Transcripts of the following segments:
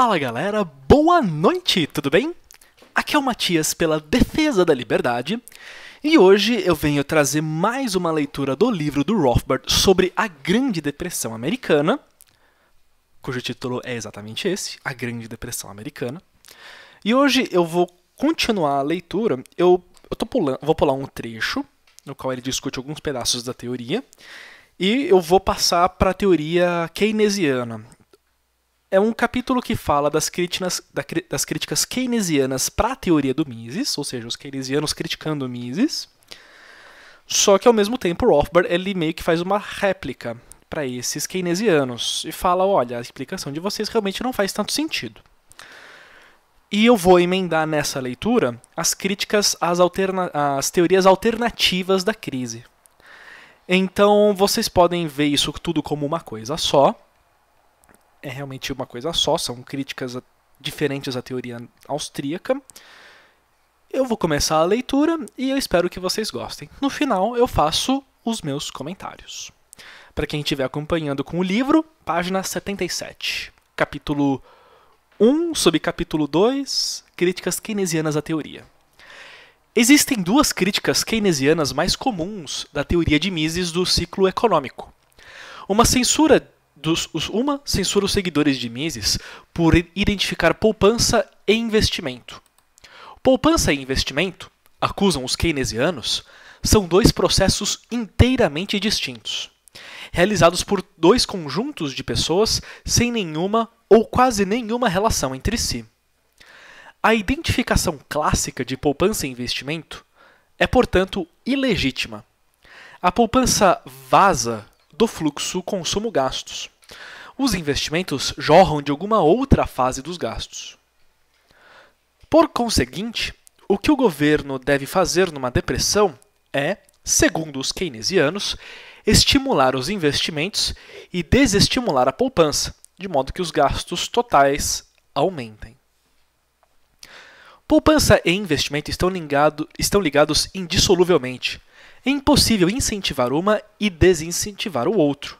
Fala galera, boa noite, tudo bem? Aqui é o Matias pela Defesa da Liberdade e hoje eu venho trazer mais uma leitura do livro do Rothbard sobre a Grande Depressão Americana, cujo título é exatamente esse: A Grande Depressão Americana. E hoje eu vou continuar a leitura, eu, eu pulando, vou pular um trecho no qual ele discute alguns pedaços da teoria. E eu vou passar para a teoria keynesiana, é um capítulo que fala das críticas, das críticas keynesianas para a teoria do Mises, ou seja, os keynesianos criticando Mises. Só que ao mesmo tempo Rothbard ele meio que faz uma réplica para esses keynesianos e fala, olha, a explicação de vocês realmente não faz tanto sentido. E eu vou emendar nessa leitura as críticas às, às teorias alternativas da crise. Então vocês podem ver isso tudo como uma coisa só, é realmente uma coisa só, são críticas diferentes à teoria austríaca. Eu vou começar a leitura e eu espero que vocês gostem. No final, eu faço os meus comentários. Para quem estiver acompanhando com o livro, página 77, capítulo 1, subcapítulo 2, Críticas Keynesianas à Teoria. Existem duas críticas keynesianas mais comuns da teoria de Mises do ciclo econômico. Uma censura dos, os, uma censura os seguidores de Mises por identificar poupança e investimento. Poupança e investimento, acusam os keynesianos, são dois processos inteiramente distintos, realizados por dois conjuntos de pessoas sem nenhuma ou quase nenhuma relação entre si. A identificação clássica de poupança e investimento é, portanto, ilegítima. A poupança vaza do fluxo consumo-gastos. Os investimentos jorram de alguma outra fase dos gastos. Por conseguinte, o que o governo deve fazer numa depressão é, segundo os keynesianos, estimular os investimentos e desestimular a poupança, de modo que os gastos totais aumentem. Poupança e investimento estão, ligado, estão ligados indissoluvelmente. É impossível incentivar uma e desincentivar o outro.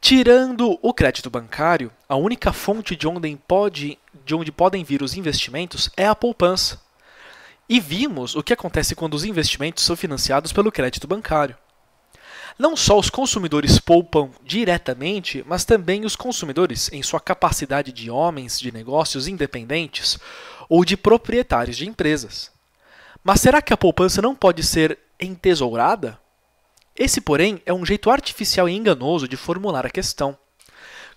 Tirando o crédito bancário, a única fonte de onde, pode, de onde podem vir os investimentos é a poupança. E vimos o que acontece quando os investimentos são financiados pelo crédito bancário. Não só os consumidores poupam diretamente, mas também os consumidores, em sua capacidade de homens de negócios independentes ou de proprietários de empresas. Mas será que a poupança não pode ser entesourada? Esse, porém, é um jeito artificial e enganoso de formular a questão.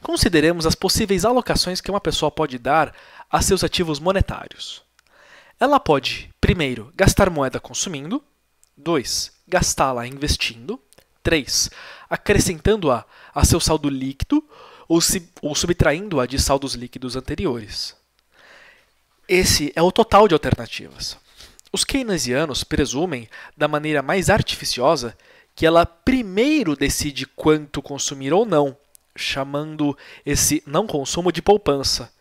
Consideremos as possíveis alocações que uma pessoa pode dar a seus ativos monetários. Ela pode, primeiro, gastar moeda consumindo, 2. gastá-la investindo, 3. acrescentando-a a seu saldo líquido ou, ou subtraindo-a de saldos líquidos anteriores. Esse é o total de alternativas. Os keynesianos presumem, da maneira mais artificiosa, que ela primeiro decide quanto consumir ou não, chamando esse não consumo de poupança,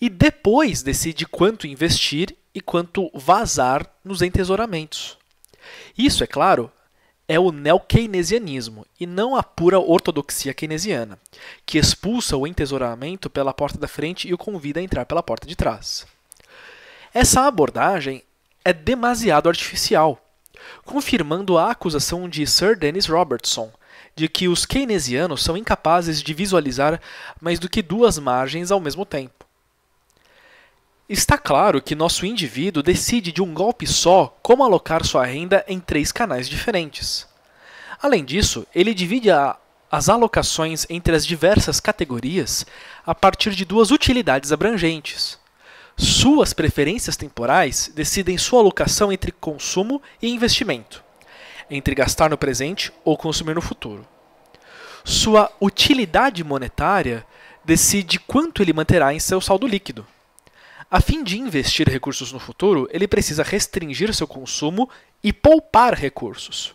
e depois decide quanto investir e quanto vazar nos entesouramentos. Isso, é claro, é o neo-keynesianismo e não a pura ortodoxia keynesiana, que expulsa o entesouramento pela porta da frente e o convida a entrar pela porta de trás. Essa abordagem é demasiado artificial, confirmando a acusação de Sir Dennis Robertson de que os keynesianos são incapazes de visualizar mais do que duas margens ao mesmo tempo. Está claro que nosso indivíduo decide de um golpe só como alocar sua renda em três canais diferentes. Além disso, ele divide a, as alocações entre as diversas categorias a partir de duas utilidades abrangentes. Suas preferências temporais decidem sua alocação entre consumo e investimento, entre gastar no presente ou consumir no futuro. Sua utilidade monetária decide quanto ele manterá em seu saldo líquido. A fim de investir recursos no futuro, ele precisa restringir seu consumo e poupar recursos.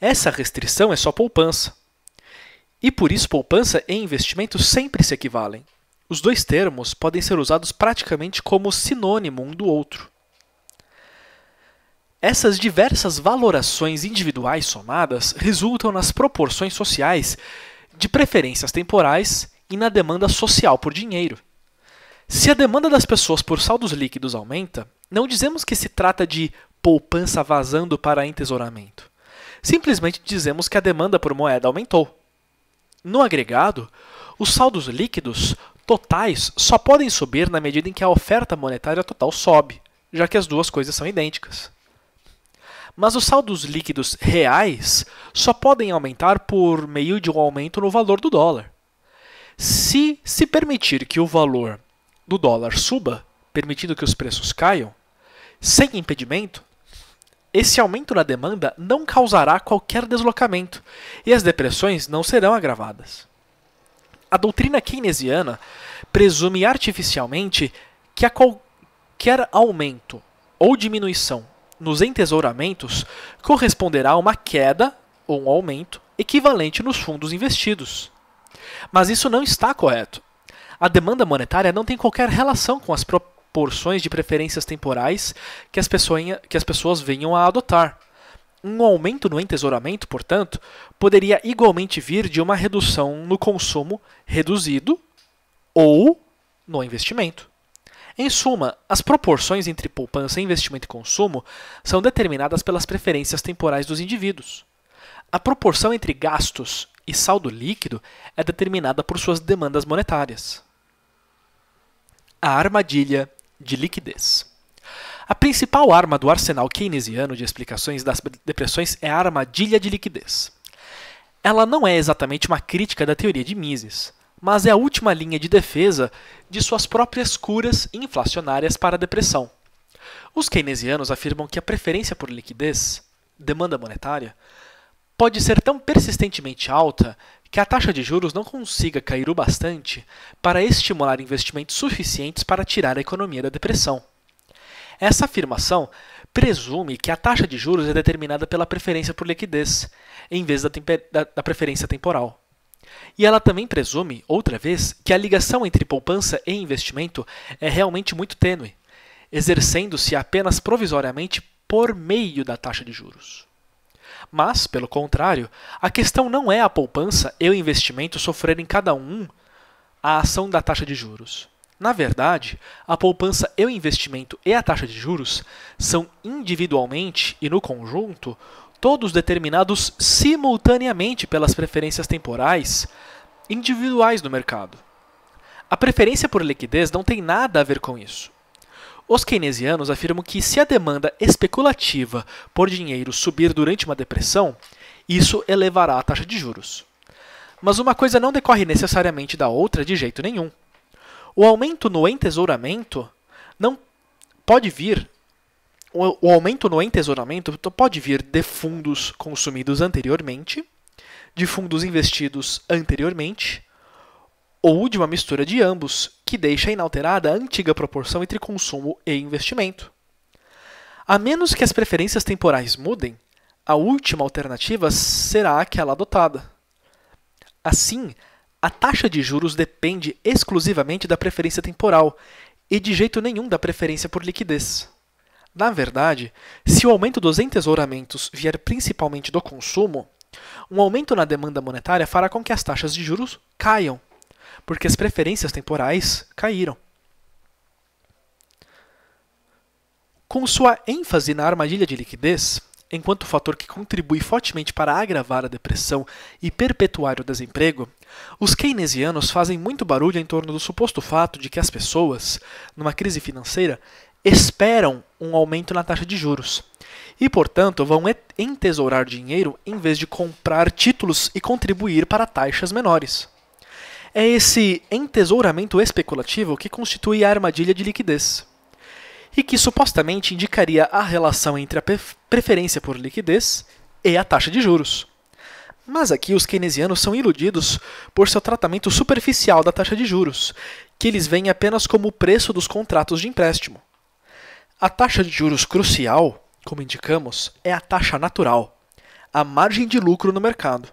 Essa restrição é só poupança. E por isso poupança e investimento sempre se equivalem. Os dois termos podem ser usados praticamente como sinônimo um do outro. Essas diversas valorações individuais somadas resultam nas proporções sociais de preferências temporais e na demanda social por dinheiro. Se a demanda das pessoas por saldos líquidos aumenta, não dizemos que se trata de poupança vazando para entesouramento. Simplesmente dizemos que a demanda por moeda aumentou. No agregado, os saldos líquidos totais só podem subir na medida em que a oferta monetária total sobe, já que as duas coisas são idênticas. Mas os saldos líquidos reais só podem aumentar por meio de um aumento no valor do dólar. Se se permitir que o valor do dólar suba, permitindo que os preços caiam, sem impedimento, esse aumento na demanda não causará qualquer deslocamento e as depressões não serão agravadas a doutrina keynesiana presume artificialmente que a qualquer aumento ou diminuição nos entesouramentos corresponderá a uma queda ou um aumento equivalente nos fundos investidos. Mas isso não está correto. A demanda monetária não tem qualquer relação com as proporções de preferências temporais que as, pessoa, que as pessoas venham a adotar. Um aumento no entesouramento, portanto, poderia igualmente vir de uma redução no consumo reduzido ou no investimento. Em suma, as proporções entre poupança, investimento e consumo são determinadas pelas preferências temporais dos indivíduos. A proporção entre gastos e saldo líquido é determinada por suas demandas monetárias. A armadilha de liquidez. A principal arma do arsenal keynesiano de explicações das depressões é a armadilha de liquidez. Ela não é exatamente uma crítica da teoria de Mises, mas é a última linha de defesa de suas próprias curas inflacionárias para a depressão. Os keynesianos afirmam que a preferência por liquidez, demanda monetária, pode ser tão persistentemente alta que a taxa de juros não consiga cair o bastante para estimular investimentos suficientes para tirar a economia da depressão. Essa afirmação presume que a taxa de juros é determinada pela preferência por liquidez, em vez da, da, da preferência temporal. E ela também presume, outra vez, que a ligação entre poupança e investimento é realmente muito tênue, exercendo-se apenas provisoriamente por meio da taxa de juros. Mas, pelo contrário, a questão não é a poupança e o investimento sofrerem cada um a ação da taxa de juros. Na verdade, a poupança e o investimento e a taxa de juros são individualmente e no conjunto todos determinados simultaneamente pelas preferências temporais individuais do mercado. A preferência por liquidez não tem nada a ver com isso. Os keynesianos afirmam que se a demanda especulativa por dinheiro subir durante uma depressão, isso elevará a taxa de juros. Mas uma coisa não decorre necessariamente da outra de jeito nenhum. O aumento no entesouramento não pode vir. O aumento no entesouramento pode vir de fundos consumidos anteriormente, de fundos investidos anteriormente, ou de uma mistura de ambos, que deixa inalterada a antiga proporção entre consumo e investimento. A menos que as preferências temporais mudem, a última alternativa será aquela adotada. Assim, a taxa de juros depende exclusivamente da preferência temporal e de jeito nenhum da preferência por liquidez. Na verdade, se o aumento dos entesouramentos vier principalmente do consumo, um aumento na demanda monetária fará com que as taxas de juros caiam, porque as preferências temporais caíram. Com sua ênfase na armadilha de liquidez, enquanto fator que contribui fortemente para agravar a depressão e perpetuar o desemprego, os keynesianos fazem muito barulho em torno do suposto fato de que as pessoas, numa crise financeira, esperam um aumento na taxa de juros e, portanto, vão entesourar dinheiro em vez de comprar títulos e contribuir para taxas menores. É esse entesouramento especulativo que constitui a armadilha de liquidez e que supostamente indicaria a relação entre a preferência por liquidez e a taxa de juros. Mas aqui os keynesianos são iludidos por seu tratamento superficial da taxa de juros, que eles veem apenas como o preço dos contratos de empréstimo. A taxa de juros crucial, como indicamos, é a taxa natural, a margem de lucro no mercado.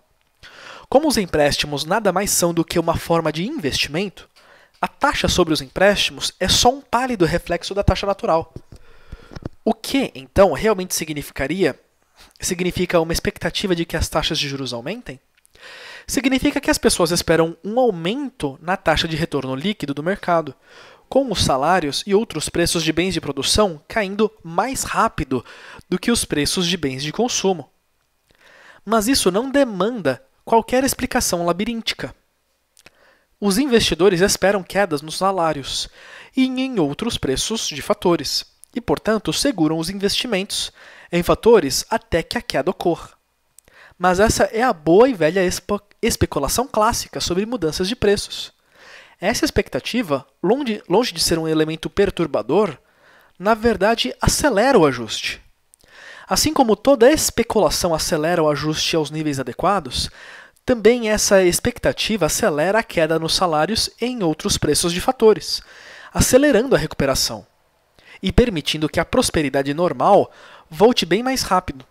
Como os empréstimos nada mais são do que uma forma de investimento, a taxa sobre os empréstimos é só um pálido reflexo da taxa natural. O que, então, realmente significaria significa uma expectativa de que as taxas de juros aumentem? Significa que as pessoas esperam um aumento na taxa de retorno líquido do mercado, com os salários e outros preços de bens de produção caindo mais rápido do que os preços de bens de consumo. Mas isso não demanda qualquer explicação labiríntica. Os investidores esperam quedas nos salários e em outros preços de fatores, e, portanto, seguram os investimentos em fatores até que a queda ocorra. Mas essa é a boa e velha especulação clássica sobre mudanças de preços. Essa expectativa, longe de ser um elemento perturbador, na verdade acelera o ajuste. Assim como toda especulação acelera o ajuste aos níveis adequados, também essa expectativa acelera a queda nos salários e em outros preços de fatores, acelerando a recuperação e permitindo que a prosperidade normal volte bem mais rápido.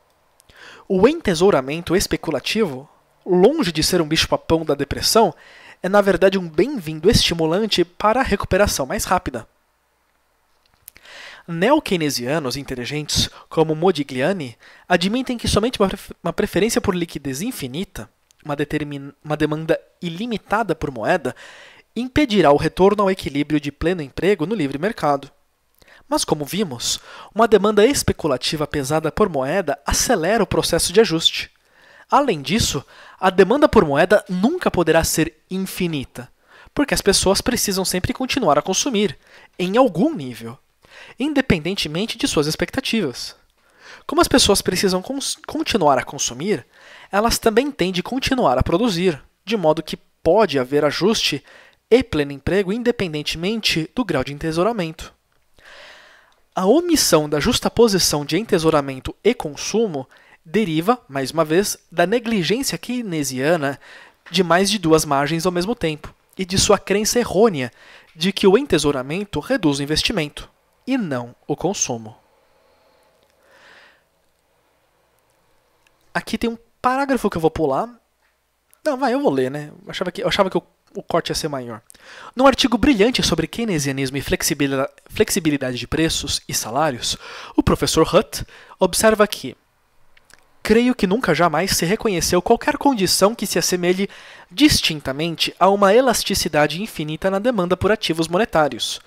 O entesouramento especulativo, longe de ser um bicho-papão da depressão, é na verdade um bem-vindo estimulante para a recuperação mais rápida. Neo-keynesianos inteligentes como Modigliani admitem que somente uma preferência por liquidez infinita, uma, uma demanda ilimitada por moeda, impedirá o retorno ao equilíbrio de pleno emprego no livre mercado. Mas, como vimos, uma demanda especulativa pesada por moeda acelera o processo de ajuste. Além disso, a demanda por moeda nunca poderá ser infinita, porque as pessoas precisam sempre continuar a consumir, em algum nível, independentemente de suas expectativas. Como as pessoas precisam continuar a consumir, elas também têm de continuar a produzir, de modo que pode haver ajuste e pleno emprego independentemente do grau de entesouramento. A omissão da justaposição de entesouramento e consumo deriva, mais uma vez, da negligência keynesiana de mais de duas margens ao mesmo tempo e de sua crença errônea de que o entesouramento reduz o investimento e não o consumo. Aqui tem um parágrafo que eu vou pular. Não, vai, eu vou ler, né? Eu achava que, eu achava que o, o corte ia ser maior. Num artigo brilhante sobre keynesianismo e flexibilidade de preços e salários, o professor Hutt observa que creio que nunca jamais se reconheceu qualquer condição que se assemelhe distintamente a uma elasticidade infinita na demanda por ativos monetários,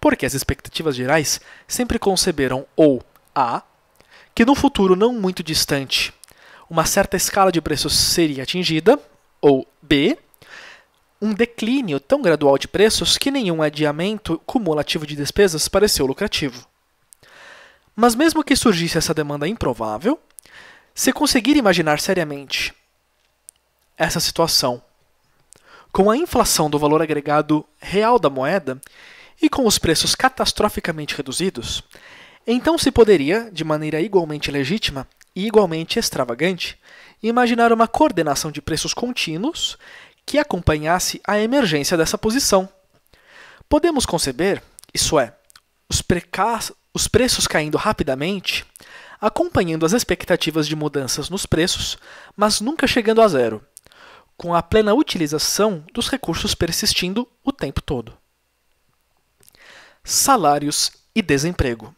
porque as expectativas gerais sempre conceberam ou a que no futuro não muito distante uma certa escala de preços seria atingida, ou b um declínio tão gradual de preços que nenhum adiamento cumulativo de despesas pareceu lucrativo. Mas, mesmo que surgisse essa demanda improvável, se conseguir imaginar seriamente essa situação, com a inflação do valor agregado real da moeda e com os preços catastroficamente reduzidos, então se poderia, de maneira igualmente legítima e igualmente extravagante, imaginar uma coordenação de preços contínuos que acompanhasse a emergência dessa posição. Podemos conceber, isso é, os, os preços caindo rapidamente, acompanhando as expectativas de mudanças nos preços, mas nunca chegando a zero, com a plena utilização dos recursos persistindo o tempo todo. Salários e desemprego.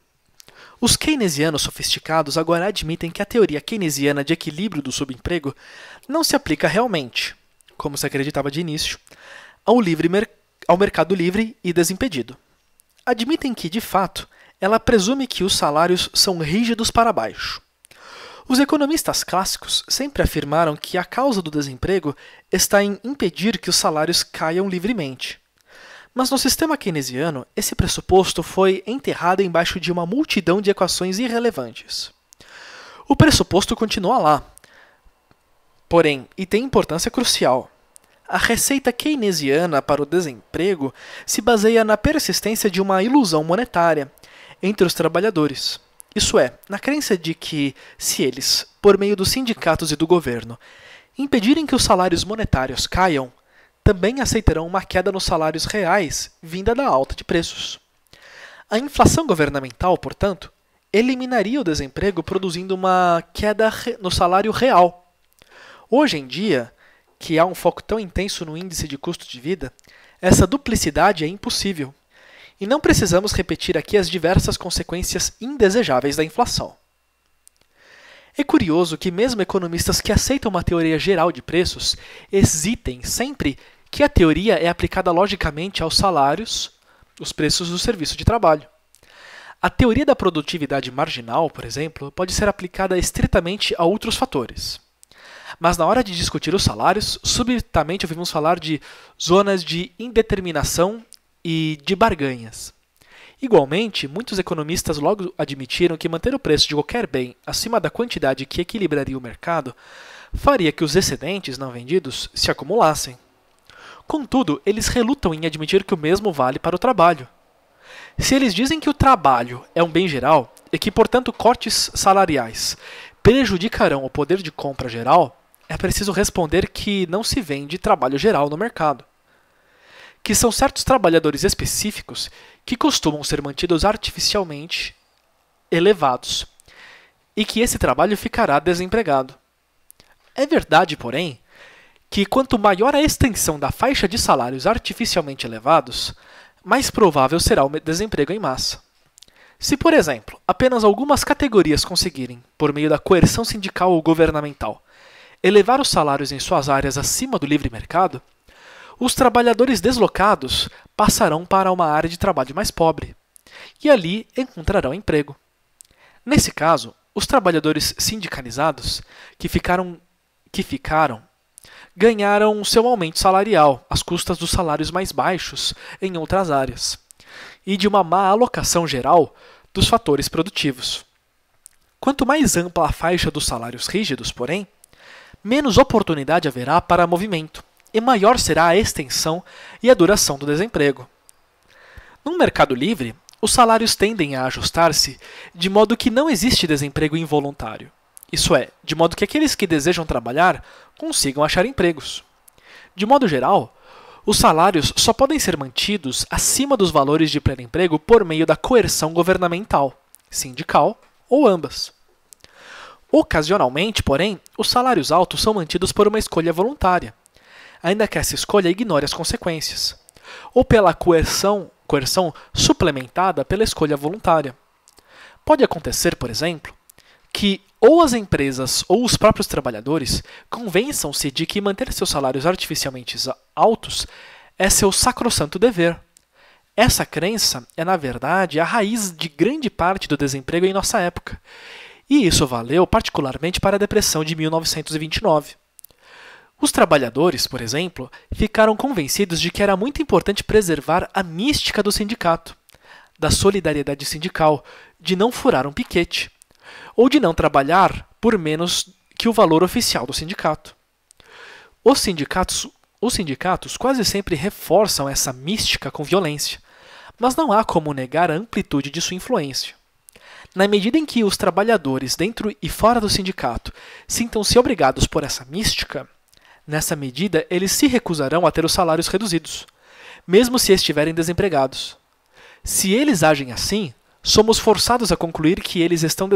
Os keynesianos sofisticados agora admitem que a teoria keynesiana de equilíbrio do subemprego não se aplica realmente, como se acreditava de início, ao, livre mer ao mercado livre e desimpedido. Admitem que, de fato, ela presume que os salários são rígidos para baixo. Os economistas clássicos sempre afirmaram que a causa do desemprego está em impedir que os salários caiam livremente. Mas no sistema keynesiano, esse pressuposto foi enterrado embaixo de uma multidão de equações irrelevantes. O pressuposto continua lá, Porém, e tem importância crucial, a receita keynesiana para o desemprego se baseia na persistência de uma ilusão monetária entre os trabalhadores. Isso é, na crença de que, se eles, por meio dos sindicatos e do governo, impedirem que os salários monetários caiam, também aceitarão uma queda nos salários reais vinda da alta de preços. A inflação governamental, portanto, eliminaria o desemprego produzindo uma queda no salário real Hoje em dia, que há um foco tão intenso no índice de custo de vida, essa duplicidade é impossível. E não precisamos repetir aqui as diversas consequências indesejáveis da inflação. É curioso que, mesmo economistas que aceitam uma teoria geral de preços, hesitem sempre que a teoria é aplicada logicamente aos salários, os preços do serviço de trabalho. A teoria da produtividade marginal, por exemplo, pode ser aplicada estritamente a outros fatores. Mas na hora de discutir os salários, subitamente ouvimos falar de zonas de indeterminação e de barganhas. Igualmente, muitos economistas logo admitiram que manter o preço de qualquer bem acima da quantidade que equilibraria o mercado faria que os excedentes não vendidos se acumulassem. Contudo, eles relutam em admitir que o mesmo vale para o trabalho. Se eles dizem que o trabalho é um bem geral e que, portanto, cortes salariais prejudicarão o poder de compra geral, é preciso responder que não se vende trabalho geral no mercado. Que são certos trabalhadores específicos que costumam ser mantidos artificialmente elevados, e que esse trabalho ficará desempregado. É verdade, porém, que quanto maior a extensão da faixa de salários artificialmente elevados, mais provável será o desemprego em massa. Se, por exemplo, apenas algumas categorias conseguirem, por meio da coerção sindical ou governamental, elevar os salários em suas áreas acima do livre mercado, os trabalhadores deslocados passarão para uma área de trabalho mais pobre e ali encontrarão emprego. Nesse caso, os trabalhadores sindicalizados que ficaram que ficaram ganharam seu aumento salarial às custas dos salários mais baixos em outras áreas e de uma má alocação geral dos fatores produtivos. Quanto mais ampla a faixa dos salários rígidos, porém, menos oportunidade haverá para movimento e maior será a extensão e a duração do desemprego. Num mercado livre, os salários tendem a ajustar-se de modo que não existe desemprego involuntário. Isso é, de modo que aqueles que desejam trabalhar consigam achar empregos. De modo geral, os salários só podem ser mantidos acima dos valores de pleno emprego por meio da coerção governamental, sindical ou ambas. Ocasionalmente, porém, os salários altos são mantidos por uma escolha voluntária, ainda que essa escolha ignore as consequências, ou pela coerção, coerção suplementada pela escolha voluntária. Pode acontecer, por exemplo, que ou as empresas ou os próprios trabalhadores convençam-se de que manter seus salários artificialmente altos é seu sacrossanto dever. Essa crença é, na verdade, a raiz de grande parte do desemprego em nossa época, e isso valeu particularmente para a Depressão de 1929. Os trabalhadores, por exemplo, ficaram convencidos de que era muito importante preservar a mística do sindicato, da solidariedade sindical, de não furar um piquete ou de não trabalhar por menos que o valor oficial do sindicato. Os sindicatos, os sindicatos quase sempre reforçam essa mística com violência, mas não há como negar a amplitude de sua influência. Na medida em que os trabalhadores dentro e fora do sindicato sintam-se obrigados por essa mística, nessa medida eles se recusarão a ter os salários reduzidos, mesmo se estiverem desempregados. Se eles agem assim, somos forçados a concluir que eles estão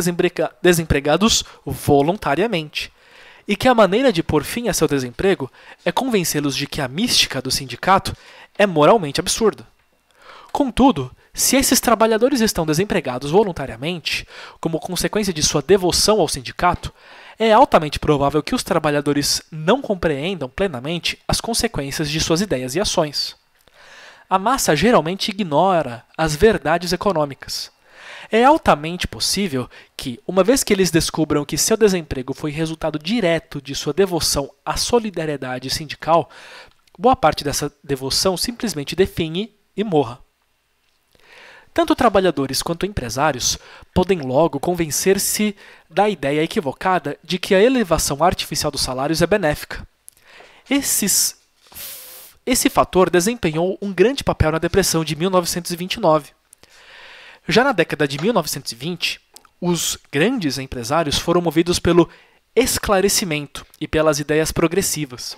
desempregados voluntariamente. E que a maneira de pôr fim a seu desemprego é convencê-los de que a mística do sindicato é moralmente absurda. Contudo, se esses trabalhadores estão desempregados voluntariamente, como consequência de sua devoção ao sindicato, é altamente provável que os trabalhadores não compreendam plenamente as consequências de suas ideias e ações. A massa geralmente ignora as verdades econômicas. É altamente possível que, uma vez que eles descubram que seu desemprego foi resultado direto de sua devoção à solidariedade sindical, boa parte dessa devoção simplesmente define e morra. Tanto trabalhadores quanto empresários podem logo convencer-se da ideia equivocada de que a elevação artificial dos salários é benéfica. Esses, esse fator desempenhou um grande papel na depressão de 1929. Já na década de 1920, os grandes empresários foram movidos pelo esclarecimento e pelas ideias progressivas.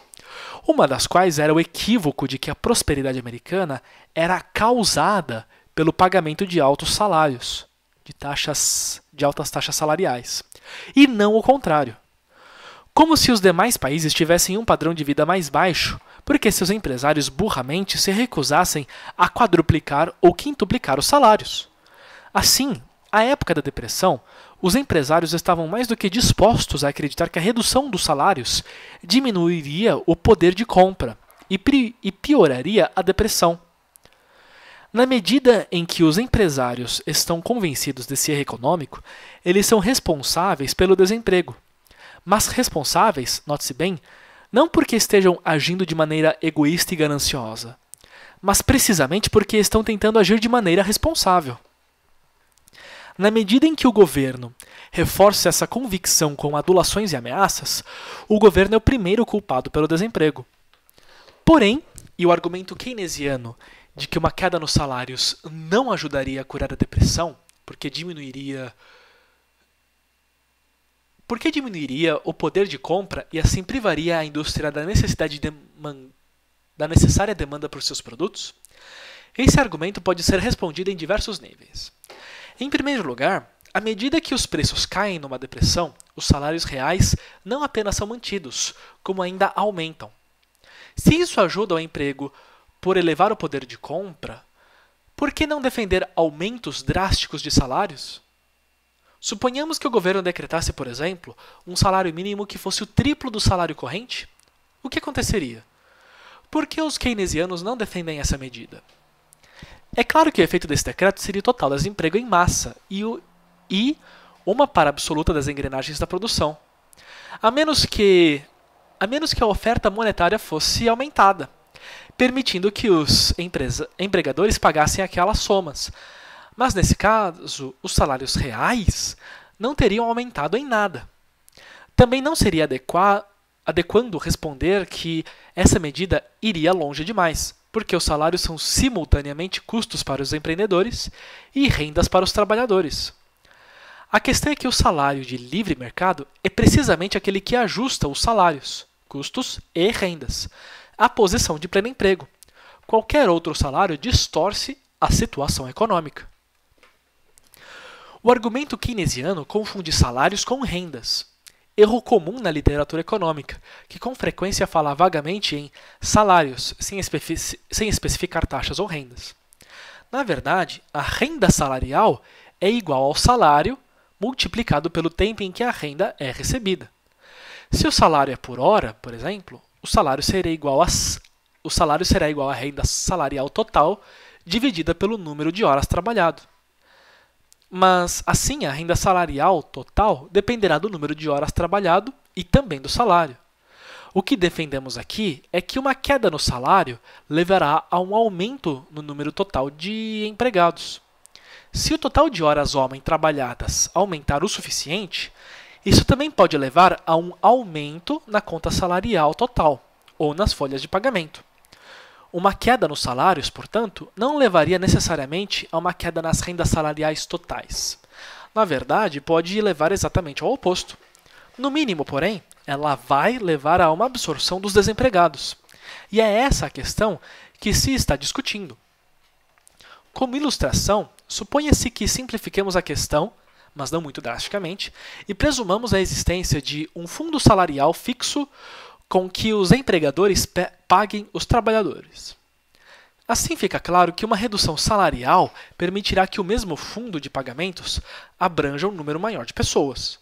Uma das quais era o equívoco de que a prosperidade americana era causada pelo pagamento de altos salários, de taxas de altas taxas salariais, e não o contrário. Como se os demais países tivessem um padrão de vida mais baixo, porque seus empresários burramente se recusassem a quadruplicar ou quintuplicar os salários. Assim, à época da depressão, os empresários estavam mais do que dispostos a acreditar que a redução dos salários diminuiria o poder de compra e, e pioraria a depressão. Na medida em que os empresários estão convencidos desse erro econômico, eles são responsáveis pelo desemprego. Mas responsáveis, note-se bem, não porque estejam agindo de maneira egoísta e gananciosa, mas precisamente porque estão tentando agir de maneira responsável. Na medida em que o governo reforça essa convicção com adulações e ameaças, o governo é o primeiro culpado pelo desemprego. Porém, e o argumento keynesiano de que uma queda nos salários não ajudaria a curar a depressão, porque diminuiria porque diminuiria o poder de compra e assim privaria a indústria da necessidade de da necessária demanda por seus produtos? Esse argumento pode ser respondido em diversos níveis. Em primeiro lugar, à medida que os preços caem numa depressão, os salários reais não apenas são mantidos, como ainda aumentam. Se isso ajuda ao emprego por elevar o poder de compra, por que não defender aumentos drásticos de salários? Suponhamos que o governo decretasse, por exemplo, um salário mínimo que fosse o triplo do salário corrente? O que aconteceria? Por que os keynesianos não defendem essa medida? É claro que o efeito desse decreto seria o total desemprego em massa e, o, e uma para absoluta das engrenagens da produção, a menos que a menos que a oferta monetária fosse aumentada, permitindo que os empresa, empregadores pagassem aquelas somas. Mas nesse caso, os salários reais não teriam aumentado em nada. Também não seria adequa, adequando responder que essa medida iria longe demais porque os salários são simultaneamente custos para os empreendedores e rendas para os trabalhadores. A questão é que o salário de livre mercado é precisamente aquele que ajusta os salários, custos e rendas, à posição de pleno emprego. Qualquer outro salário distorce a situação econômica. O argumento keynesiano confunde salários com rendas, erro comum na literatura econômica, que com frequência fala vagamente em salários, sem, sem especificar taxas ou rendas. Na verdade, a renda salarial é igual ao salário multiplicado pelo tempo em que a renda é recebida. Se o salário é por hora, por exemplo, o salário será igual a, o salário será igual à renda salarial total dividida pelo número de horas trabalhado mas assim a renda salarial total dependerá do número de horas trabalhado e também do salário. O que defendemos aqui é que uma queda no salário levará a um aumento no número total de empregados. Se o total de horas homem trabalhadas aumentar o suficiente, isso também pode levar a um aumento na conta salarial total ou nas folhas de pagamento. Uma queda nos salários, portanto, não levaria necessariamente a uma queda nas rendas salariais totais. Na verdade, pode levar exatamente ao oposto. No mínimo, porém, ela vai levar a uma absorção dos desempregados. E é essa a questão que se está discutindo. Como ilustração, suponha-se que simplifiquemos a questão, mas não muito drasticamente, e presumamos a existência de um fundo salarial fixo com que os empregadores paguem os trabalhadores. Assim fica claro que uma redução salarial permitirá que o mesmo fundo de pagamentos abranja um número maior de pessoas.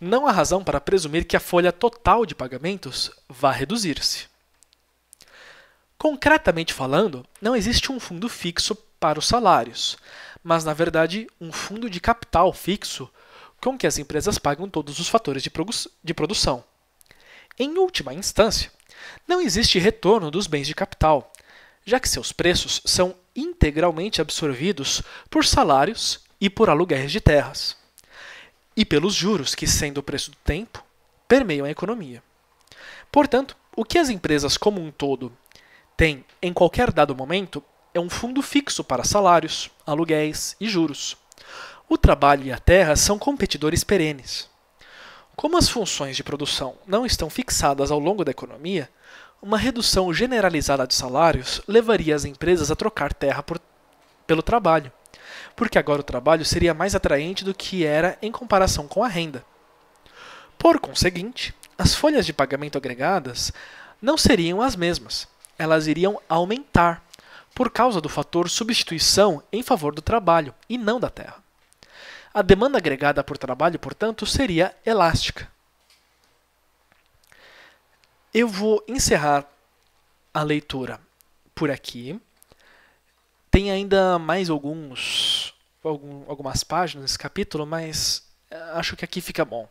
Não há razão para presumir que a folha total de pagamentos vá reduzir-se. Concretamente falando, não existe um fundo fixo para os salários, mas na verdade um fundo de capital fixo com que as empresas pagam todos os fatores de, produção, em última instância, não existe retorno dos bens de capital, já que seus preços são integralmente absorvidos por salários e por aluguéis de terras, e pelos juros que, sendo o preço do tempo, permeiam a economia. Portanto, o que as empresas como um todo têm em qualquer dado momento é um fundo fixo para salários, aluguéis e juros. O trabalho e a terra são competidores perenes. Como as funções de produção não estão fixadas ao longo da economia, uma redução generalizada de salários levaria as empresas a trocar terra por, pelo trabalho, porque agora o trabalho seria mais atraente do que era em comparação com a renda. Por conseguinte, as folhas de pagamento agregadas não seriam as mesmas, elas iriam aumentar por causa do fator substituição em favor do trabalho e não da terra. A demanda agregada por trabalho, portanto, seria elástica. Eu vou encerrar a leitura por aqui. Tem ainda mais alguns, algum, algumas páginas nesse capítulo, mas eh, acho que aqui fica bom.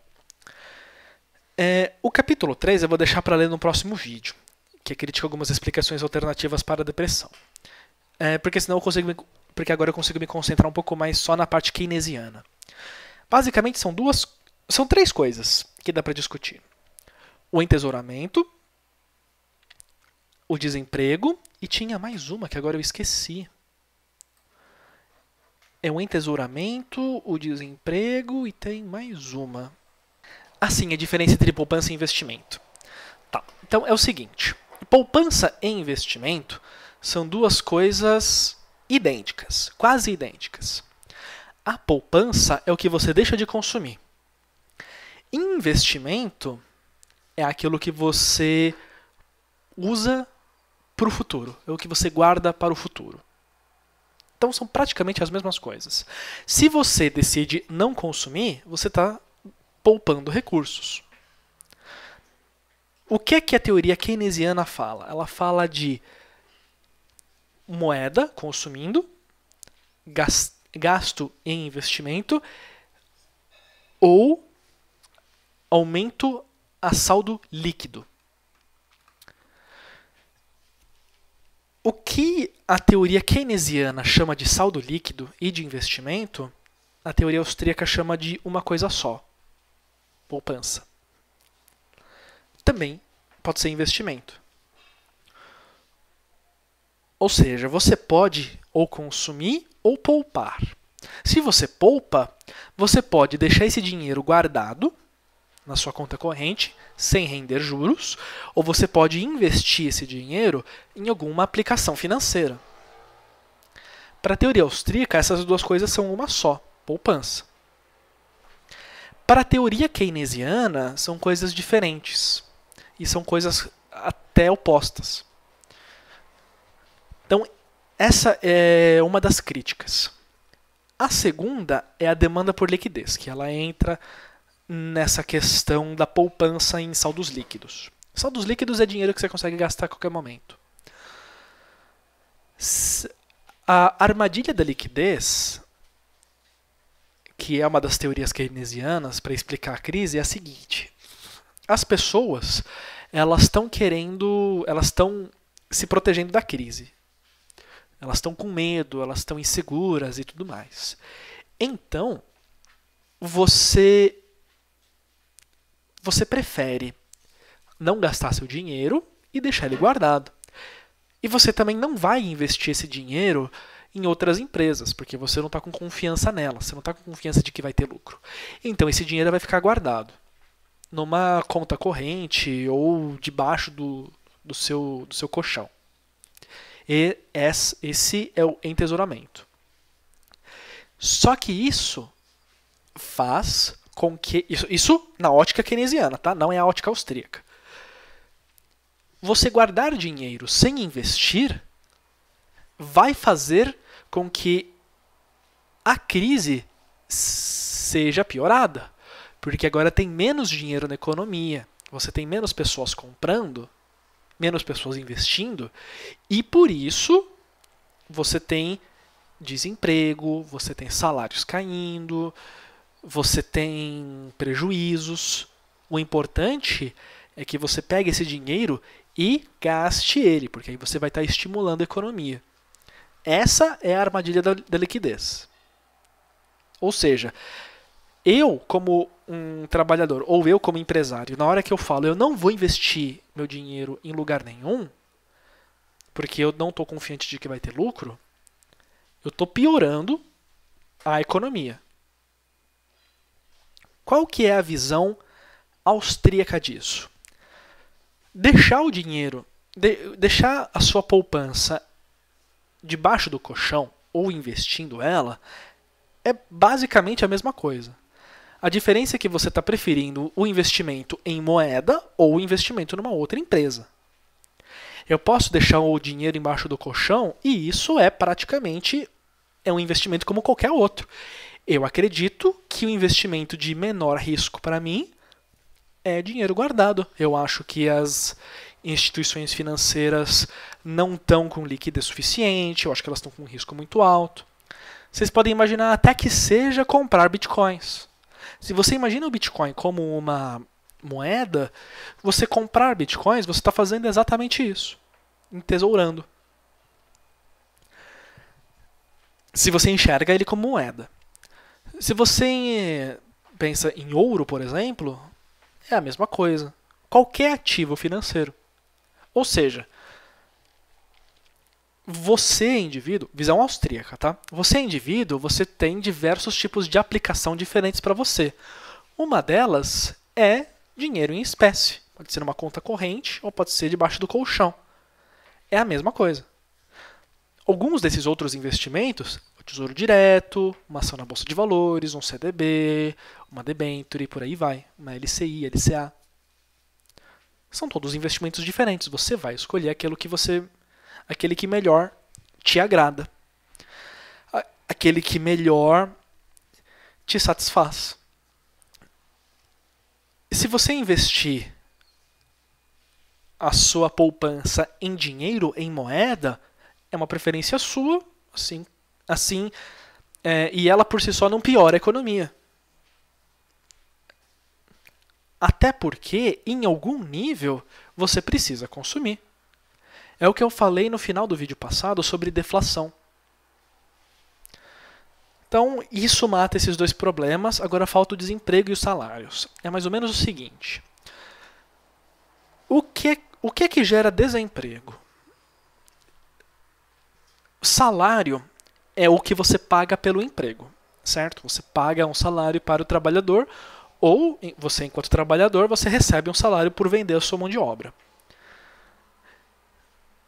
É, o capítulo 3 eu vou deixar para ler no próximo vídeo, que é crítico algumas explicações alternativas para a depressão. É, porque senão eu consigo porque agora eu consigo me concentrar um pouco mais só na parte keynesiana. Basicamente são duas, são três coisas que dá para discutir: o entesouramento, o desemprego e tinha mais uma que agora eu esqueci. É o entesouramento, o desemprego e tem mais uma. Assim, a diferença entre poupança e investimento. Tá. Então é o seguinte: poupança e investimento são duas coisas idênticas, quase idênticas. A poupança é o que você deixa de consumir. Investimento é aquilo que você usa para o futuro, é o que você guarda para o futuro. Então são praticamente as mesmas coisas. Se você decide não consumir, você está poupando recursos. O que, é que a teoria keynesiana fala? Ela fala de moeda, consumindo, gasto em investimento ou aumento a saldo líquido. O que a teoria keynesiana chama de saldo líquido e de investimento, a teoria austríaca chama de uma coisa só: poupança. Também pode ser investimento. Ou seja, você pode ou consumir ou poupar. Se você poupa, você pode deixar esse dinheiro guardado na sua conta corrente, sem render juros, ou você pode investir esse dinheiro em alguma aplicação financeira. Para a teoria austríaca, essas duas coisas são uma só, poupança. Para a teoria keynesiana, são coisas diferentes e são coisas até opostas. Então, essa é uma das críticas. A segunda é a demanda por liquidez, que ela entra nessa questão da poupança em saldos líquidos. Saldos líquidos é dinheiro que você consegue gastar a qualquer momento. A armadilha da liquidez, que é uma das teorias keynesianas para explicar a crise, é a seguinte: as pessoas elas estão querendo, elas estão se protegendo da crise. Elas estão com medo, elas estão inseguras e tudo mais. Então, você você prefere não gastar seu dinheiro e deixar ele guardado. E você também não vai investir esse dinheiro em outras empresas, porque você não está com confiança nelas, você não está com confiança de que vai ter lucro. Então esse dinheiro vai ficar guardado numa conta corrente ou debaixo do, do, seu, do seu colchão. E esse é o entesouramento. Só que isso faz com que. Isso, isso na ótica keynesiana, tá? Não é a ótica austríaca. Você guardar dinheiro sem investir vai fazer com que a crise seja piorada. Porque agora tem menos dinheiro na economia, você tem menos pessoas comprando, menos pessoas investindo, e por isso você tem desemprego, você tem salários caindo, você tem prejuízos. O importante é que você pegue esse dinheiro e gaste ele, porque aí você vai estar estimulando a economia. Essa é a armadilha da, liquidez. Ou seja, eu, como um trabalhador, ou eu como empresário, na hora que eu falo, eu não vou investir meu dinheiro em lugar nenhum, porque eu não estou confiante de que vai ter lucro, eu estou piorando a economia. Qual que é a visão austríaca disso? Deixar o dinheiro, de, deixar a sua poupança debaixo do colchão ou investindo ela é basicamente a mesma coisa. A diferença é que você está preferindo o investimento em moeda ou o investimento numa outra empresa. Eu posso deixar o dinheiro embaixo do colchão e isso é praticamente é um investimento como qualquer outro. Eu acredito que o investimento de menor risco para mim é dinheiro guardado. Eu acho que as instituições financeiras não estão com liquidez suficiente, eu acho que elas estão com um risco muito alto. Vocês podem imaginar até que seja comprar bitcoins. Se você imagina o Bitcoin como uma moeda, você comprar Bitcoins, você está fazendo exatamente isso, entesourando. Se você enxerga ele como moeda. Se você pensa em ouro, por exemplo, é a mesma coisa. Qualquer ativo financeiro. Ou seja, você, indivíduo, visão austríaca, tá? Você, indivíduo, você tem diversos tipos de aplicação diferentes para você. Uma delas é dinheiro em espécie. Pode ser numa conta corrente ou pode ser debaixo do colchão. É a mesma coisa. Alguns desses outros investimentos, o tesouro direto, uma ação na bolsa de valores, um CDB, uma debenture, por aí vai, uma LCI, LCA. São todos investimentos diferentes. Você vai escolher aquilo que você aquele que melhor te agrada, aquele que melhor te satisfaz. Se você investir a sua poupança em dinheiro, em moeda, é uma preferência sua, assim, assim é, e ela por si só não piora a economia. Até porque, em algum nível, você precisa consumir. É o que eu falei no final do vídeo passado sobre deflação. Então, isso mata esses dois problemas. Agora falta o desemprego e os salários. É mais ou menos o seguinte: o que, o que, que gera desemprego? Salário é o que você paga pelo emprego, certo? Você paga um salário para o trabalhador, ou você, enquanto trabalhador, você recebe um salário por vender a sua mão de obra.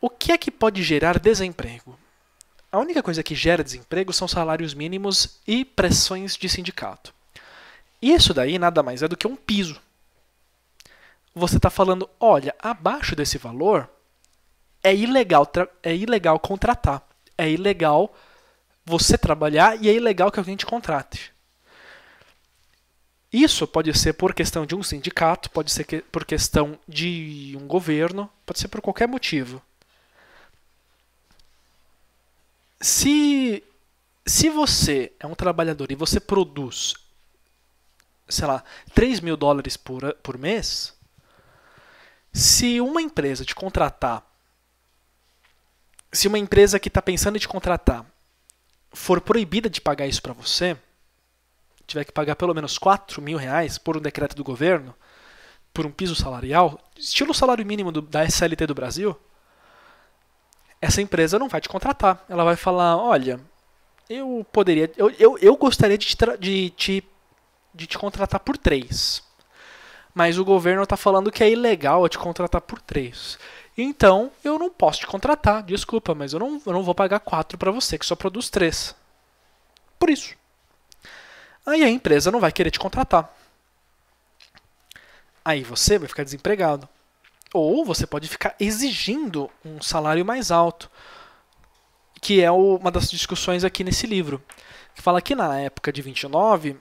O que é que pode gerar desemprego? A única coisa que gera desemprego são salários mínimos e pressões de sindicato. Isso daí nada mais é do que um piso. Você está falando, olha, abaixo desse valor é ilegal, é ilegal contratar, é ilegal você trabalhar e é ilegal que alguém te contrate. Isso pode ser por questão de um sindicato, pode ser que por questão de um governo, pode ser por qualquer motivo. se, se você é um trabalhador e você produz, sei lá, 3 mil dólares por, por mês, se uma empresa te contratar, se uma empresa que está pensando em te contratar for proibida de pagar isso para você, tiver que pagar pelo menos 4 mil reais por um decreto do governo, por um piso salarial, estilo salário mínimo do, da SLT do Brasil, essa empresa não vai te contratar. Ela vai falar, olha, eu poderia, eu, eu, eu gostaria de te, de, te, de te contratar por três. Mas o governo está falando que é ilegal eu te contratar por três. Então, eu não posso te contratar, desculpa, mas eu não, eu não vou pagar quatro para você, que só produz três. Por isso. Aí a empresa não vai querer te contratar. Aí você vai ficar desempregado. Ou você pode ficar exigindo um salário mais alto, que é uma das discussões aqui nesse livro, que fala que na época de 29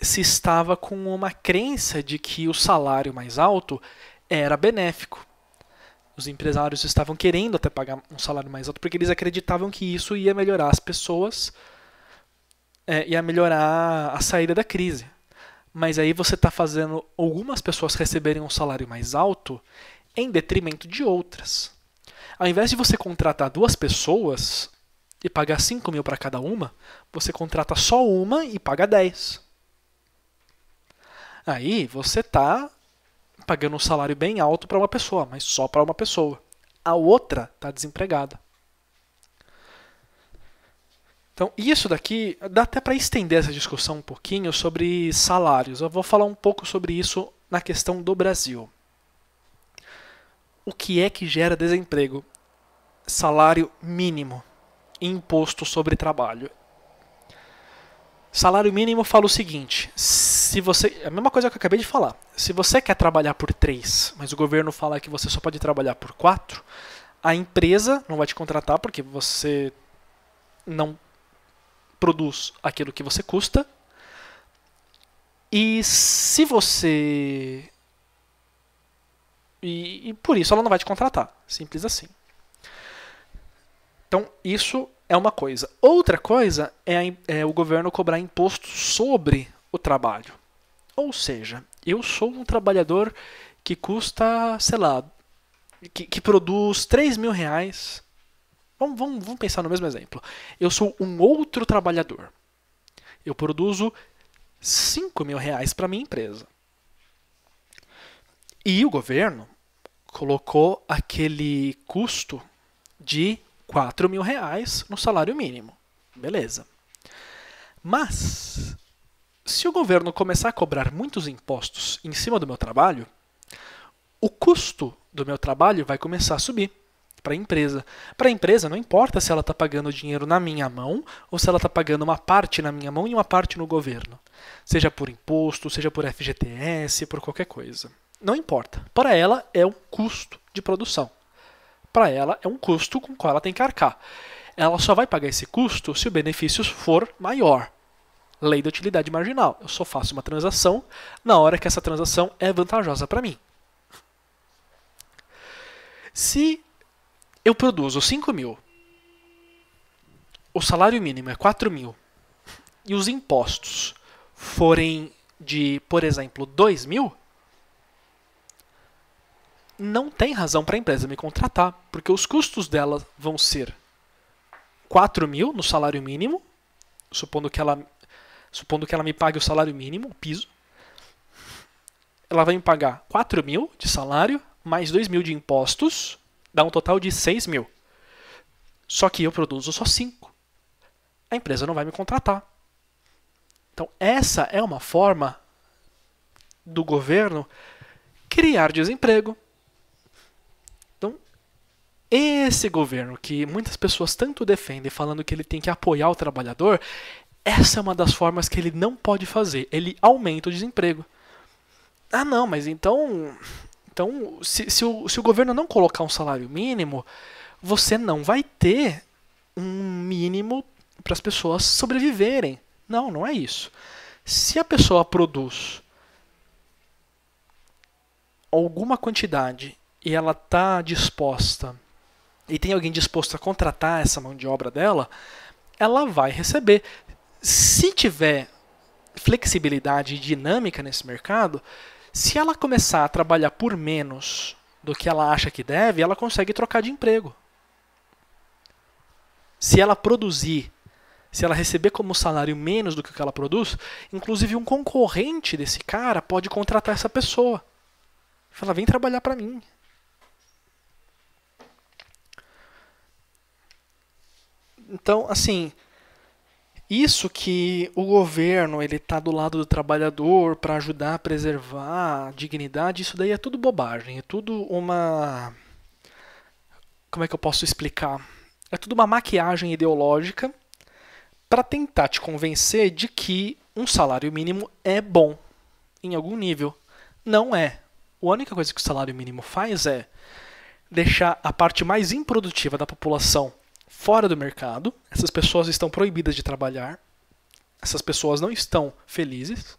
se estava com uma crença de que o salário mais alto era benéfico. Os empresários estavam querendo até pagar um salário mais alto porque eles acreditavam que isso ia melhorar as pessoas é, ia melhorar a saída da crise mas aí você está fazendo algumas pessoas receberem um salário mais alto em detrimento de outras. Ao invés de você contratar duas pessoas e pagar 5 mil para cada uma, você contrata só uma e paga 10. Aí você está pagando um salário bem alto para uma pessoa, mas só para uma pessoa. A outra está desempregada. Então, isso daqui dá até para estender essa discussão um pouquinho sobre salários. Eu vou falar um pouco sobre isso na questão do Brasil. O que é que gera desemprego? Salário mínimo e imposto sobre trabalho. Salário mínimo fala o seguinte: se você, é a mesma coisa que eu acabei de falar. Se você quer trabalhar por três, mas o governo fala que você só pode trabalhar por quatro, a empresa não vai te contratar porque você não produz aquilo que você custa. E se você. E, e por isso ela não vai te contratar. Simples assim. Então, isso é uma coisa. Outra coisa é, a, é o governo cobrar imposto sobre o trabalho. Ou seja, eu sou um trabalhador que custa, sei lá, que, que produz 3 mil reais Vamos, vamos, vamos pensar no mesmo exemplo. Eu sou um outro trabalhador. Eu produzo 5 mil reais para minha empresa. E o governo colocou aquele custo de 4 mil reais no salário mínimo. Beleza. Mas, se o governo começar a cobrar muitos impostos em cima do meu trabalho, o custo do meu trabalho vai começar a subir para a empresa. Para a empresa, não importa se ela está pagando dinheiro na minha mão ou se ela está pagando uma parte na minha mão e uma parte no governo. Seja por imposto, seja por FGTS, por qualquer coisa. Não importa. Para ela, é um custo de produção. Para ela, é um custo com o qual ela tem que arcar. Ela só vai pagar esse custo se o benefício for maior. Lei da utilidade marginal. Eu só faço uma transação na hora que essa transação é vantajosa para mim. Se eu produzo 5 mil, o salário mínimo é 4 mil, e os impostos forem de, por exemplo, 2 mil, não tem razão para a empresa me contratar, porque os custos dela vão ser 4 mil no salário mínimo, supondo que ela, supondo que ela me pague o salário mínimo, o piso, ela vai me pagar 4 mil de salário, mais 2 mil de impostos, dá um total de 6 mil. Só que eu produzo só 5. A empresa não vai me contratar. Então, essa é uma forma do governo criar desemprego. Então, esse governo que muitas pessoas tanto defendem, falando que ele tem que apoiar o trabalhador, essa é uma das formas que ele não pode fazer. Ele aumenta o desemprego. Ah, não, mas então então, se, se, o, se o governo não colocar um salário mínimo, você não vai ter um mínimo para as pessoas sobreviverem. Não, não é isso. Se a pessoa produz alguma quantidade e ela está disposta e tem alguém disposto a contratar essa mão de obra dela, ela vai receber. Se tiver flexibilidade e dinâmica nesse mercado, se ela começar a trabalhar por menos do que ela acha que deve, ela consegue trocar de emprego. Se ela produzir, se ela receber como salário menos do que o que ela produz, inclusive um concorrente desse cara pode contratar essa pessoa. Fala, vem trabalhar para mim. Então, assim, isso que o governo ele está do lado do trabalhador para ajudar a preservar a dignidade, isso daí é tudo bobagem, é tudo uma como é que eu posso explicar? É tudo uma maquiagem ideológica para tentar te convencer de que um salário mínimo é bom em algum nível. Não é. A única coisa que o salário mínimo faz é deixar a parte mais improdutiva da população fora do mercado, essas pessoas estão proibidas de trabalhar, essas pessoas não estão felizes,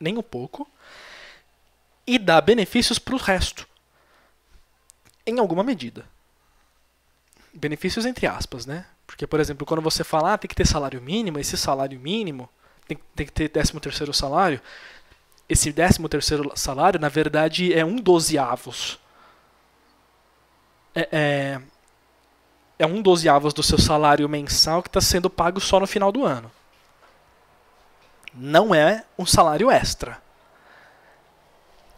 nem um pouco, e dá benefícios para o resto, em alguma medida. Benefícios entre aspas, né? Porque, por exemplo, quando você fala ah, tem que ter salário mínimo, esse salário mínimo, tem, tem que ter 13 terceiro salário, esse 13 terceiro salário, na verdade, é um dozeavos. É, é, é um dozeavos do seu salário mensal que está sendo pago só no final do ano. Não é um salário extra.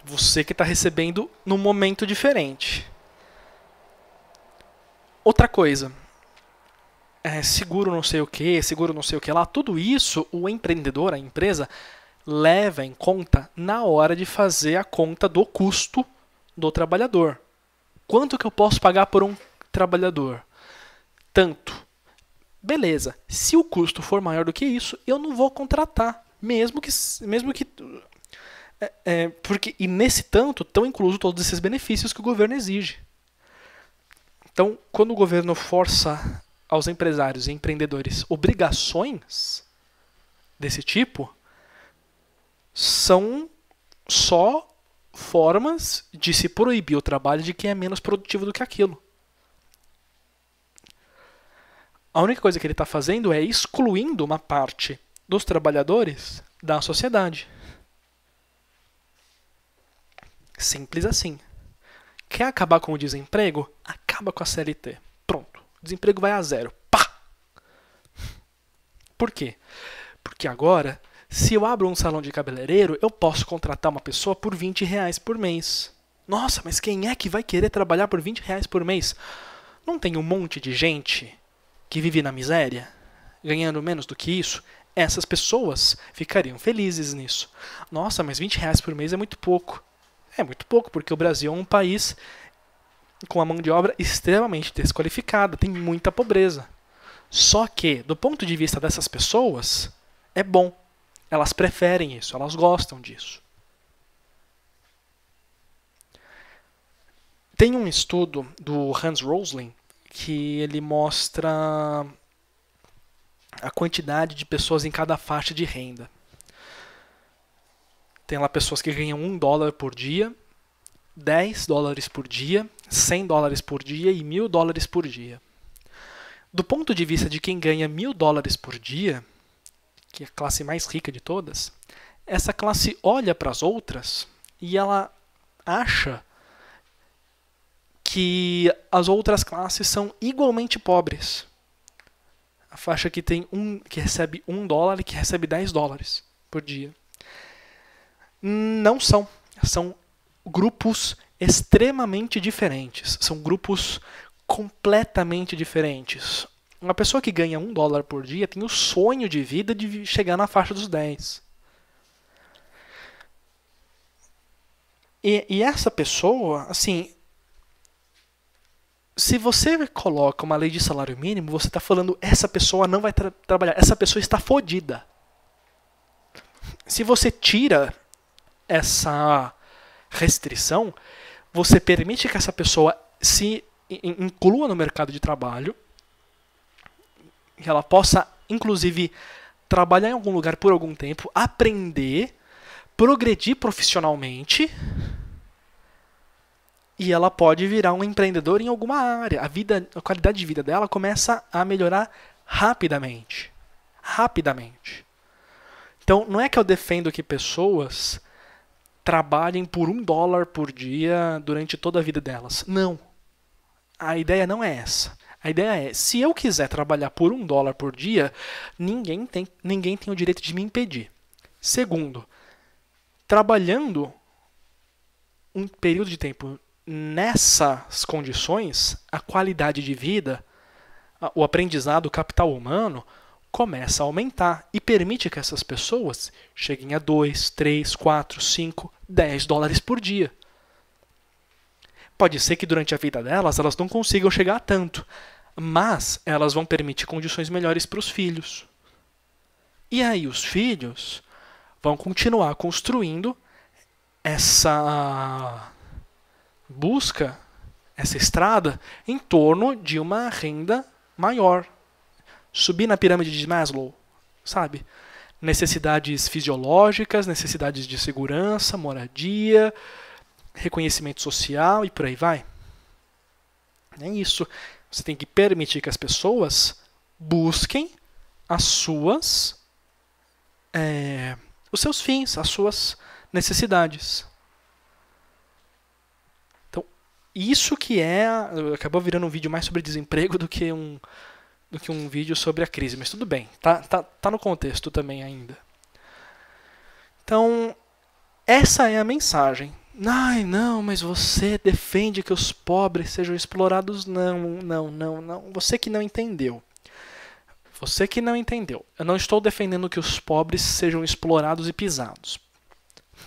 Você que está recebendo num momento diferente. Outra coisa. É, seguro não sei o que, seguro não sei o que lá, tudo isso o empreendedor, a empresa, leva em conta na hora de fazer a conta do custo do trabalhador. Quanto que eu posso pagar por um trabalhador? tanto. Beleza, se o custo for maior do que isso, eu não vou contratar, mesmo que. Mesmo que é, é, porque, e nesse tanto estão inclusos todos esses benefícios que o governo exige. Então, quando o governo força aos empresários e empreendedores obrigações desse tipo, são só formas de se proibir o trabalho de quem é menos produtivo do que aquilo. A única coisa que ele está fazendo é excluindo uma parte dos trabalhadores da sociedade. Simples assim. Quer acabar com o desemprego? Acaba com a CLT. Pronto. O desemprego vai a zero. Pá! Por quê? Porque agora, se eu abro um salão de cabeleireiro, eu posso contratar uma pessoa por 20 reais por mês. Nossa, mas quem é que vai querer trabalhar por 20 reais por mês? Não tem um monte de gente que vive na miséria, ganhando menos do que isso, essas pessoas ficariam felizes nisso. Nossa, mas 20 reais por mês é muito pouco. É muito pouco, porque o Brasil é um país com a mão de obra extremamente desqualificada, tem muita pobreza. Só que, do ponto de vista dessas pessoas, é bom. Elas preferem isso, elas gostam disso. Tem um estudo do Hans Rosling que ele mostra a quantidade de pessoas em cada faixa de renda. Tem lá pessoas que ganham 1 dólar por dia, 10 dólares por dia, 100 dólares por dia e 1000 dólares por dia. Do ponto de vista de quem ganha 1000 dólares por dia, que é a classe mais rica de todas, essa classe olha para as outras e ela acha que as outras classes são igualmente pobres. A faixa que tem um que recebe um dólar e que recebe 10 dólares por dia. Não são. São grupos extremamente diferentes. São grupos completamente diferentes. Uma pessoa que ganha um dólar por dia tem o sonho de vida de chegar na faixa dos 10. E, e essa pessoa, assim, se você coloca uma lei de salário mínimo, você está falando essa pessoa não vai tra trabalhar, essa pessoa está fodida. Se você tira essa restrição, você permite que essa pessoa se inclua no mercado de trabalho, que ela possa, inclusive, trabalhar em algum lugar por algum tempo, aprender, progredir profissionalmente e ela pode virar um empreendedor em alguma área. A vida, a qualidade de vida dela começa a melhorar rapidamente. Rapidamente. Então, não é que eu defendo que pessoas trabalhem por um dólar por dia durante toda a vida delas. Não. A ideia não é essa. A ideia é, se eu quiser trabalhar por um dólar por dia, ninguém tem, ninguém tem o direito de me impedir. Segundo, trabalhando um período de tempo nessas condições, a qualidade de vida, o aprendizado, o capital humano, começa a aumentar e permite que essas pessoas cheguem a 2, 3, 4, 5, 10 dólares por dia. Pode ser que durante a vida delas elas não consigam chegar a tanto, mas elas vão permitir condições melhores para os filhos. E aí os filhos vão continuar construindo essa busca essa estrada em torno de uma renda maior. Subir na pirâmide de Maslow, sabe? Necessidades fisiológicas, necessidades de segurança, moradia, reconhecimento social e por aí vai. É isso. Você tem que permitir que as pessoas busquem as suas, é, os seus fins, as suas necessidades. Isso que é. Acabou virando um vídeo mais sobre desemprego do que um, do que um vídeo sobre a crise, mas tudo bem, tá, tá, tá no contexto também ainda. Então, essa é a mensagem. Ai, não, mas você defende que os pobres sejam explorados. Não, não, não, não. Você que não entendeu. Você que não entendeu. Eu não estou defendendo que os pobres sejam explorados e pisados.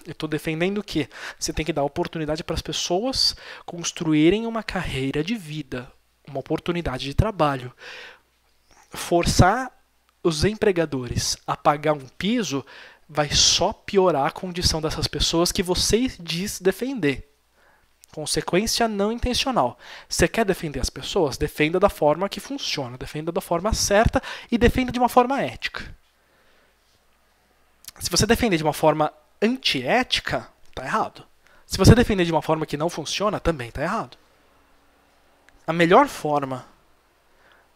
Eu estou defendendo que você tem que dar oportunidade para as pessoas construírem uma carreira de vida, uma oportunidade de trabalho. Forçar os empregadores a pagar um piso vai só piorar a condição dessas pessoas que você diz defender. Consequência não intencional. Você quer defender as pessoas? Defenda da forma que funciona, defenda da forma certa e defenda de uma forma ética. Se você defender de uma forma antiética, tá errado. Se você defender de uma forma que não funciona, também tá errado. A melhor forma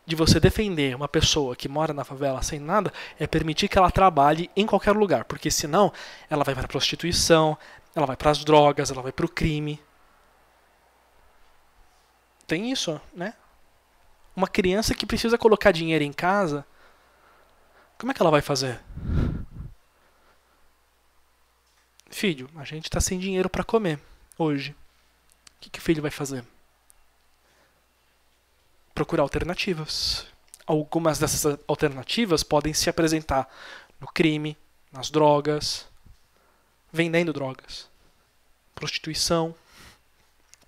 de você defender uma pessoa que mora na favela sem nada é permitir que ela trabalhe em qualquer lugar, porque senão ela vai para a prostituição, ela vai para as drogas, ela vai para o crime. Tem isso, né? Uma criança que precisa colocar dinheiro em casa, como é que ela vai fazer? Filho, a gente está sem dinheiro para comer hoje. O que, que o filho vai fazer? Procurar alternativas. Algumas dessas alternativas podem se apresentar no crime, nas drogas, vendendo drogas, prostituição.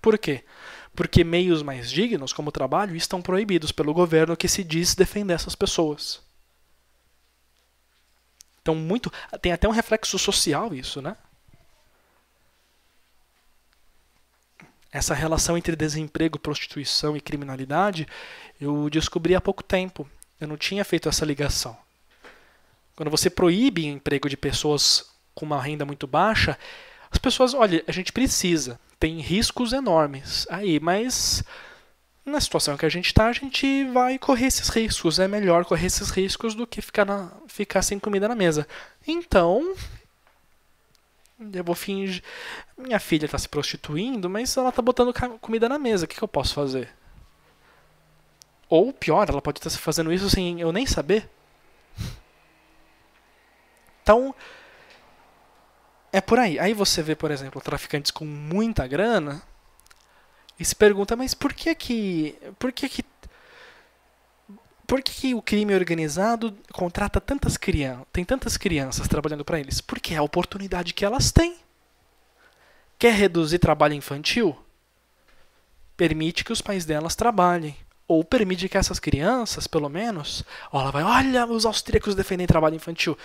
Por quê? Porque meios mais dignos, como o trabalho, estão proibidos pelo governo que se diz defender essas pessoas. Então, muito. Tem até um reflexo social isso, né? essa relação entre desemprego, prostituição e criminalidade, eu descobri há pouco tempo. Eu não tinha feito essa ligação. Quando você proíbe o emprego de pessoas com uma renda muito baixa, as pessoas, olha, a gente precisa, tem riscos enormes aí, mas na situação que a gente está, a gente vai correr esses riscos. É melhor correr esses riscos do que ficar, na, ficar sem comida na mesa. Então, eu vou fingir. Minha filha está se prostituindo, mas ela está botando comida na mesa. O que, que eu posso fazer? Ou pior, ela pode estar fazendo isso sem eu nem saber. Então, é por aí. Aí você vê, por exemplo, traficantes com muita grana e se pergunta, mas por que que, por que que por que o crime organizado contrata tantas crianças, tem tantas crianças trabalhando para eles? Porque é a oportunidade que elas têm. Quer reduzir trabalho infantil? Permite que os pais delas trabalhem. Ou permite que essas crianças, pelo menos, ela vai, olha, os austríacos defendem trabalho infantil.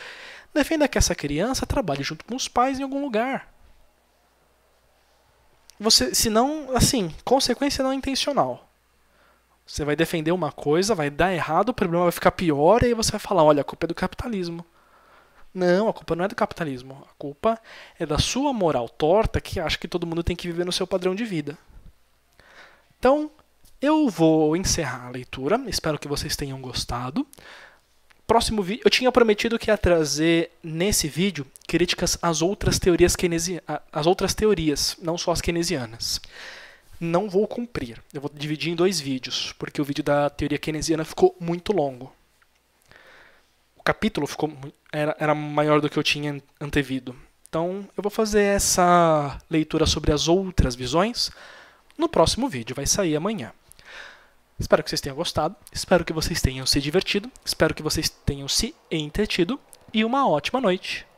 Defenda que essa criança trabalhe junto com os pais em algum lugar. Você, se não, assim, consequência não intencional você vai defender uma coisa, vai dar errado, o problema vai ficar pior, e aí você vai falar: olha, a culpa é do capitalismo. Não, a culpa não é do capitalismo. A culpa é da sua moral torta que acha que todo mundo tem que viver no seu padrão de vida. Então, eu vou encerrar a leitura. Espero que vocês tenham gostado. Próximo vídeo, eu tinha prometido que ia trazer nesse vídeo críticas às outras teorias keynesianas, às outras teorias, não só as keynesianas não vou cumprir. Eu vou dividir em dois vídeos, porque o vídeo da teoria keynesiana ficou muito longo. O capítulo ficou era, era maior do que eu tinha antevido. Então, eu vou fazer essa leitura sobre as outras visões no próximo vídeo, vai sair amanhã. Espero que vocês tenham gostado, espero que vocês tenham se divertido, espero que vocês tenham se entretido e uma ótima noite.